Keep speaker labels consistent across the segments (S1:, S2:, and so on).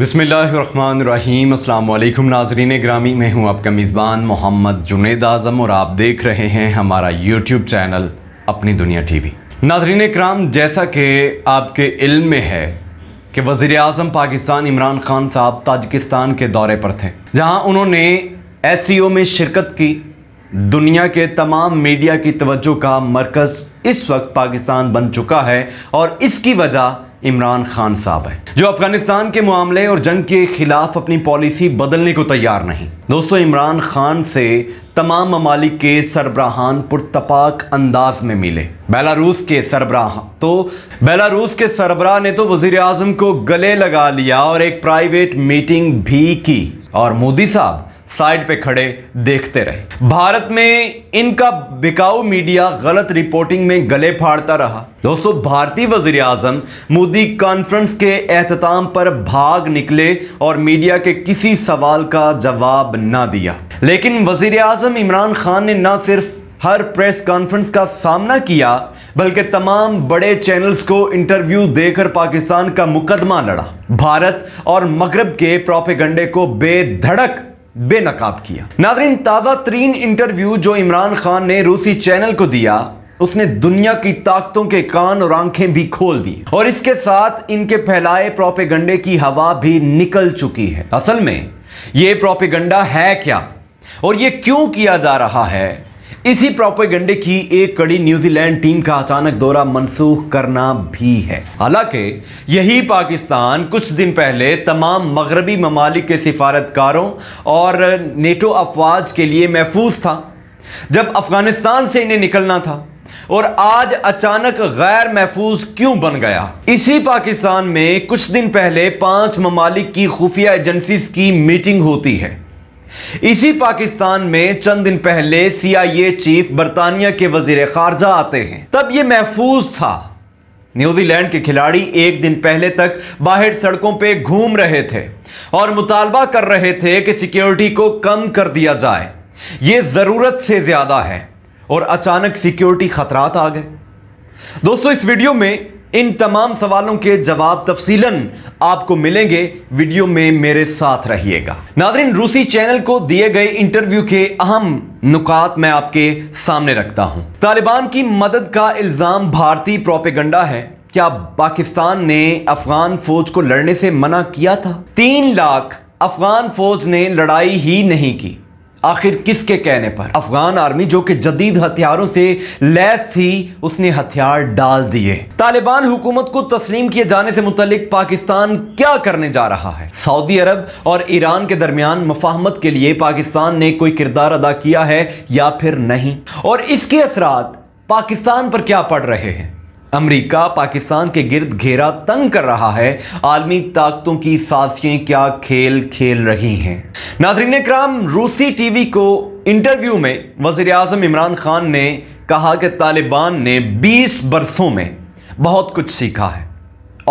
S1: बसमीम नाजरीन ग्रामी मैं हूँ आपका मेज़बान मोहम्मद जुनेद आज़म और आप देख रहे हैं हमारा यूट्यूब चैनल अपनी दुनिया टी वी नाजरीन कराम जैसा कि आपके इल्म में है कि वज़ी अजम पाकिस्तान इमरान खान साहब ताजिकिस्तान के दौरे पर थे जहाँ उन्होंने एस सी ओ में शिरकत की दुनिया के तमाम मीडिया की तवज्जो का मरकज़ इस वक्त पाकिस्तान बन चुका है और इसकी वजह इमरान खान साहब है जो अफगानिस्तान के मामले और जंग के खिलाफ अपनी पॉलिसी बदलने को तैयार नहीं दोस्तों इमरान खान से तमाम ममालिक के सरबराहान पुरतपाक अंदाज में मिले बेलारूस के सरबराह तो बेलारूस के सरबराह ने तो वजीर आजम को गले लगा लिया और एक प्राइवेट मीटिंग भी की और मोदी साहब साइड पे खड़े देखते रहे भारत में इनका बिकाऊ मीडिया गलत रिपोर्टिंग में गले फाड़ता रहा दोस्तों भारतीय वजीर आजम मोदी कॉन्फ्रेंस के एहतमाम पर भाग निकले और मीडिया के किसी सवाल का जवाब ना दिया लेकिन वजीर आजम इमरान खान ने ना सिर्फ हर प्रेस कॉन्फ्रेंस का सामना किया बल्कि तमाम बड़े चैनल्स को इंटरव्यू देकर पाकिस्तान का मुकदमा लड़ा भारत और मगरब के प्रोपेगंडे को बेधड़क बेनकाब किया नाजरीन ताज़ा तरीन इंटरव्यू जो इमरान खान ने रूसी चैनल को दिया उसने दुनिया की ताकतों के कान और आंखें भी खोल दी और इसके साथ इनके फैलाए प्रोपेगंडे की हवा भी निकल चुकी है असल में ये प्रोपेगंडा है क्या और ये क्यों किया जा रहा है इसी प्रोपेगंडे की एक कड़ी न्यूजीलैंड टीम का अचानक दौरा मनसूख करना भी है हालांकि यही पाकिस्तान कुछ दिन पहले तमाम मगरबी ममालिक के सिफारतकारों और नेटो अफवाज के लिए महफूज था जब अफगानिस्तान से इन्हें निकलना था और आज अचानक गैर महफूज क्यों बन गया इसी पाकिस्तान में कुछ दिन पहले पांच ममालिक की खुफिया एजेंसी की मीटिंग होती है इसी पाकिस्तान में चंद दिन पहले सीआईए चीफ बरतानिया के वजीर खारजा आते हैं तब यह महफूज था न्यूजीलैंड के खिलाड़ी एक दिन पहले तक बाहर सड़कों पे घूम रहे थे और मुतालबा कर रहे थे कि सिक्योरिटी को कम कर दिया जाए यह ज़रूरत से ज़्यादा है और अचानक सिक्योरिटी खतरात आ गए दोस्तों इस वीडियो में इन तमाम सवालों के जवाब तफसीलन आपको मिलेंगे वीडियो में मेरे साथ रहिएगा नादरीन रूसी चैनल को दिए गए इंटरव्यू के अहम नुकात मैं आपके सामने रखता हूं तालिबान की मदद का इल्ज़ाम भारतीय प्रोपेगंडा है क्या पाकिस्तान ने अफगान फौज को लड़ने से मना किया था तीन लाख अफगान फौज ने लड़ाई ही नहीं की आखिर किसके कहने पर अफगान आर्मी जो कि जदीद हथियारों से लैस थी उसने हथियार डाल दिए तालिबान हुकूमत को तस्लीम किए जाने से मुतलिक पाकिस्तान क्या करने जा रहा है सऊदी अरब और ईरान के दरमियान मफाहमत के लिए पाकिस्तान ने कोई किरदार अदा किया है या फिर नहीं और इसके असरा पाकिस्तान पर क्या पड़ रहे हैं अमेरिका पाकिस्तान के गिर्द घेरा तंग कर रहा है आलमी ताकतों की साजिशें क्या खेल खेल रही हैं नाजरीन कराम रूसी टीवी को इंटरव्यू में वजीर अजम इमरान खान ने कहा कि तालिबान ने 20 बरसों में बहुत कुछ सीखा है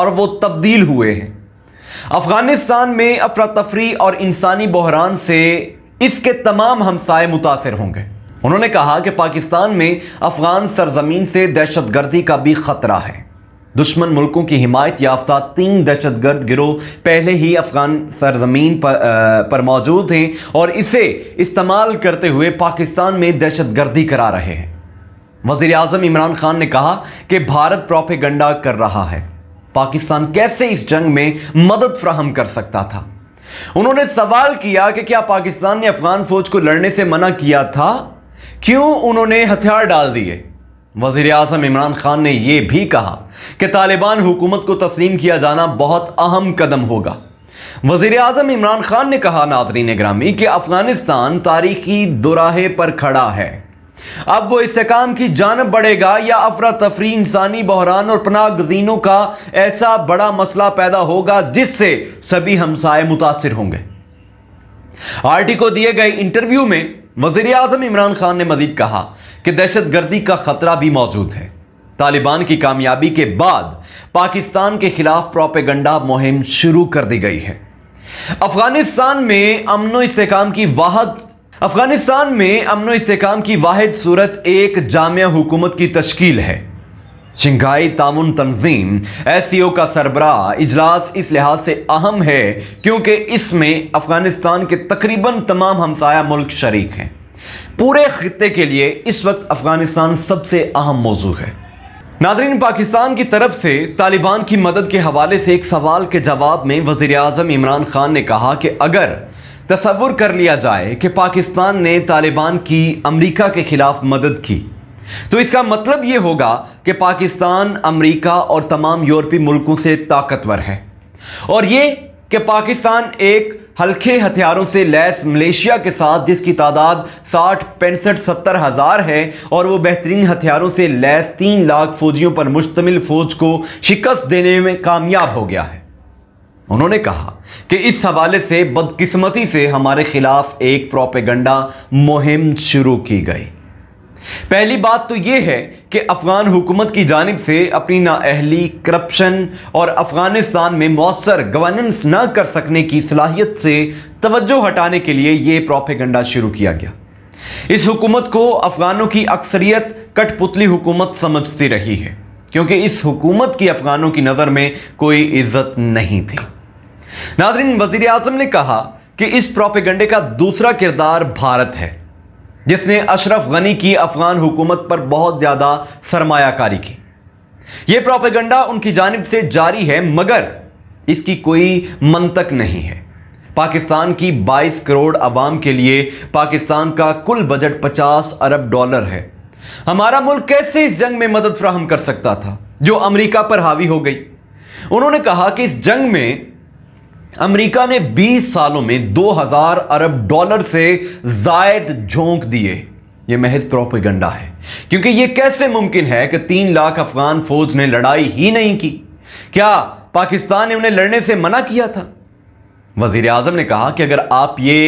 S1: और वो तब्दील हुए हैं अफगानिस्तान में अफरा तफरी और इंसानी बहरान से इसके तमाम हमसाए मुतासर होंगे उन्होंने कहा कि पाकिस्तान में अफगान सरजमीन से दहशतगर्दी का भी खतरा है दुश्मन मुल्कों की हिमायत याफ्ता तीन दहशतगर्द गिरोह पहले ही अफगान सरजमीन पर, पर मौजूद हैं और इसे इस्तेमाल करते हुए पाकिस्तान में दहशतगर्दी करा रहे हैं वजीर अजम इमरान खान ने कहा कि भारत प्रोफेगंडा कर रहा है पाकिस्तान कैसे इस जंग में मदद फ्राहम कर सकता था उन्होंने सवाल किया कि क्या पाकिस्तान ने अफगान फौज को लड़ने से मना किया था क्यों उन्होंने हथियार डाल दिए वजीर अजम इमरान खान ने यह भी कहा कि तालिबान हुकूमत को तस्लीम किया जाना बहुत अहम कदम होगा वजीर अजम इमरान खान ने कहा नाजरीन ग्रामी कि अफगानिस्तान तारीखी दुराहे पर खड़ा है अब वो इसकाम की जानब बढ़ेगा या अफरा तफरी इंसानी बहरान और पनाह गजीनों का ऐसा बड़ा मसला पैदा होगा जिससे सभी हमसाए मुतासर होंगे टी को दिए गए इंटरव्यू में वजीर अजम इमरान खान ने मजीद कहा कि दहशत गर्दी का खतरा भी मौजूद है तालिबान की कामयाबी के बाद पाकिस्तान के खिलाफ प्रोपेगंडा मुहिम शुरू कर दी गई है अफगानिस्तान में अमन इसकाम की वाहद अफगानिस्तान में अमन इसकाम की वाद सूरत एक जामिया हुकूमत की तश्कील है शंघाई तामुन तंजीम एस का सरबरा इजलास इस लिहाज से अहम है क्योंकि इसमें अफ़गानिस्तान के तकरीबन तमाम हमसाया मुल्क शरीक हैं पूरे खत्े के लिए इस वक्त अफ़गानिस्तान सबसे अहम मौजू है नाजरीन पाकिस्तान की तरफ से तालिबान की मदद के हवाले से एक सवाल के जवाब में वज़ी अजम इमरान खान ने कहा कि अगर तस्वुर कर लिया जाए कि पाकिस्तान ने तालिबान की अमरीका के ख़िलाफ़ मदद की तो इसका मतलब यह होगा कि पाकिस्तान अमेरिका और तमाम यूरोपीय मुल्कों से ताकतवर है और यह कि पाकिस्तान एक हल्के हथियारों से लैस मलेशिया के साथ जिसकी तादाद साठ पैंसठ सत्तर हज़ार है और वो बेहतरीन हथियारों से लैस तीन लाख फौजियों पर मुश्तमिल फौज को शिकस्त देने में कामयाब हो गया है उन्होंने कहा कि इस हवाले से बदकिस्मती से हमारे खिलाफ एक प्रोपेगंडा मुहिम शुरू की गई पहली बात तो ये है कि अफ़गान हुकूमत की जानब से अपनी नाअहली करप्शन और अफ़गानिस्तान में मौसर गवर्नेंस न कर सकने की सलाहियत से तवज्जो हटाने के लिए ये प्रॉपेगंडा शुरू किया गया इस हुकूमत को अफ़गानों की अक्सरियत कठपुतली हुकूमत समझती रही है क्योंकि इस हुकूमत की अफ़गानों की नज़र में कोई इज्जत नहीं थी नाजरीन वज़ी अजम ने कहा कि इस प्रोपेगंडे का दूसरा किरदार भारत है जिसने अशरफ गनी की अफगान हुकूमत पर बहुत ज़्यादा सरमायाकारी की यह प्रोपेगंडा उनकी जानब से जारी है मगर इसकी कोई मंतक नहीं है पाकिस्तान की 22 करोड़ आवाम के लिए पाकिस्तान का कुल बजट 50 अरब डॉलर है हमारा मुल्क कैसे इस जंग में मदद फ्राहम कर सकता था जो अमेरिका पर हावी हो गई उन्होंने कहा कि इस जंग में अमेरिका ने 20 सालों में 2000 अरब डॉलर से जायद झोंक दिए ये महज प्रोपेगंडा है क्योंकि ये कैसे मुमकिन है कि तीन लाख अफगान फौज ने लड़ाई ही नहीं की क्या पाकिस्तान ने उन्हें लड़ने से मना किया था वजीर अजम ने कहा कि अगर आप ये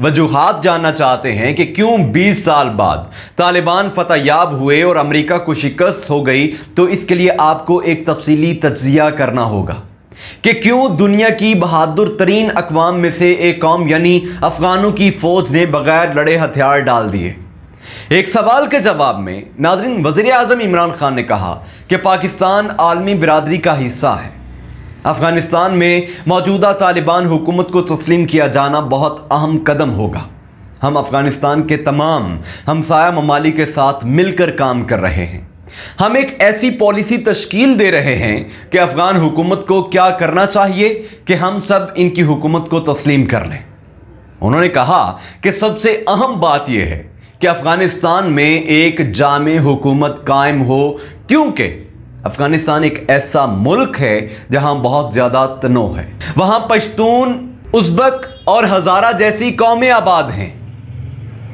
S1: वजूहत जानना चाहते हैं कि क्यों 20 साल बाद तालिबान याब हुए और अमरीका को शिकस्त हो गई तो इसके लिए आपको एक तफसीली तजिया करना होगा कि क्यों दुनिया की बहादुर तरीन अकवाम में से एक कौम यानी अफगानों की फौज ने बगैर लड़े हथियार डाल दिए एक सवाल के जवाब में नाजरीन वजीर अजम इमरान खान ने कहा कि पाकिस्तान आलमी बिरादरी का हिस्सा है अफगानिस्तान में मौजूदा तालिबान हुकूमत को तस्लीम किया जाना बहुत अहम कदम होगा हम अफगानिस्तान के तमाम हमसाया ममालिक के साथ मिलकर काम कर रहे हैं हम एक ऐसी पॉलिसी तश्कील दे रहे हैं कि अफ़गान हुकूमत को क्या करना चाहिए कि हम सब इनकी हुकूमत को तस्लीम कर लें उन्होंने कहा कि सबसे अहम बात यह है कि अफ़गानिस्तान में एक जाम हुकूमत कायम हो क्योंकि अफ़गानिस्तान एक ऐसा मुल्क है जहां बहुत ज़्यादा तनो है वहां पश्तून उज़्बक और हज़ारा जैसी कौमें आबाद हैं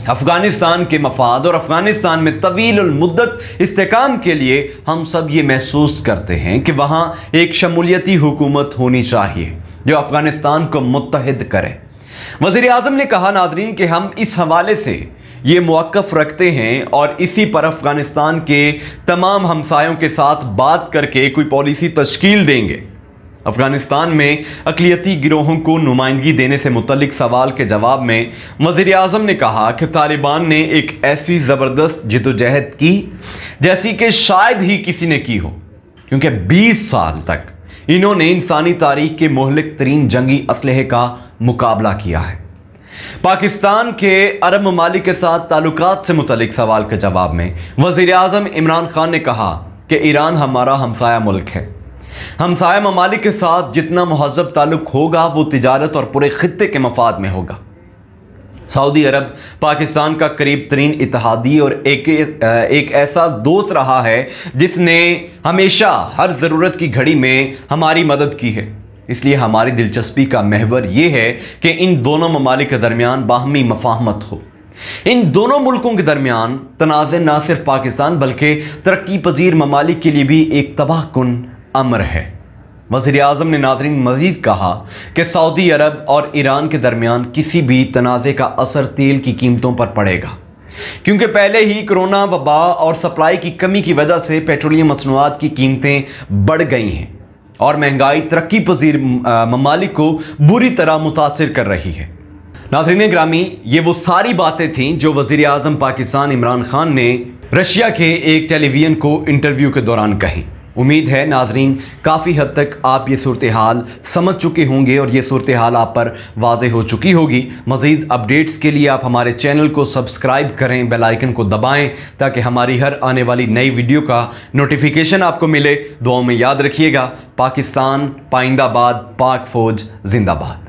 S1: अफ़गानिस्तान के मफाद और अफ़गानिस्तान में तवील मुद्दत इसकाम के लिए हम सब ये महसूस करते हैं कि वहाँ एक शमूलियती हुकूमत होनी चाहिए जो अफ़गानिस्तान को मुतहद करे वज़ी अजम ने कहा नाजरीन कि हम इस हवाले से ये मौक़ रखते हैं और इसी पर अफ़गानिस्तान के तमाम हमसायों के साथ बात करके कोई पॉलिसी तश्कील देंगे अफगानिस्तान में अकलीती गिरोहों को नुमाइंदगी देने से मुतलिक सवाल के जवाब में वजीर अजम ने कहा कि तालिबान ने एक ऐसी ज़बरदस्त जदोजहद की जैसी कि शायद ही किसी ने की हो क्योंकि 20 साल तक इन्होंने इंसानी तारीख के मोहलिक तरीन जंगी इसलहे का मुकाबला किया है पाकिस्तान के अरब ममालिक के साथ ताल्लुक से मुतलिक सवाल के जवाब में वज़ी अजम इमरान खान ने कहा कि ईरान हमारा हमसाया मुल्क है हमसाय ममालिक के साथ जितना महजब ताल्लुक होगा वो तजारत और पूरे खत्े के मफाद में होगा सऊदी अरब पाकिस्तान का करीब तरीन इतिहादी और एक एक ऐसा दोस्त रहा है जिसने हमेशा हर ज़रूरत की घड़ी में हमारी मदद की है इसलिए हमारी दिलचस्पी का महवर ये है कि इन दोनों ममालिक के दरमियान बाहमी मफाहमत हो इन दोनों मुल्कों के दरमियान तनाज़ न सिर्फ पाकिस्तान बल्कि तरक्की पजीर ममालिक के लिए भी एक तबाह कन अमर है वज़ी अजम ने नाजरीन मजीद कहा कि सऊदी अरब और ईरान के दरमियान किसी भी तनाज़े का असर तेल की कीमतों पर पड़ेगा क्योंकि पहले ही कोरोना वबा और सप्लाई की कमी की वजह से पेट्रोलियम मसनूआत की कीमतें बढ़ गई हैं और महंगाई तरक्की पजीर ममालिक को बुरी तरह मुतासर कर रही है नाजरीन ग्रामी ये वो सारी बातें थीं जो वजीर अजम पाकिस्तान इमरान खान ने रशिया के एक टेलीविज़न को इंटरव्यू के दौरान कहीं उम्मीद है नाजरीन काफ़ी हद तक आप ये सूरत हाल समझ चुके होंगे और ये सूरत हाल आप पर वाज हो चुकी होगी मज़ीद अपडेट्स के लिए आप हमारे चैनल को सब्सक्राइब करें बेलाइकन को दबाएँ ताकि हमारी हर आने वाली नई वीडियो का नोटिफिकेशन आपको मिले दुआओं में याद रखिएगा पाकिस्तान पाइंदाबाद पाक फ़ौज जिंदाबाद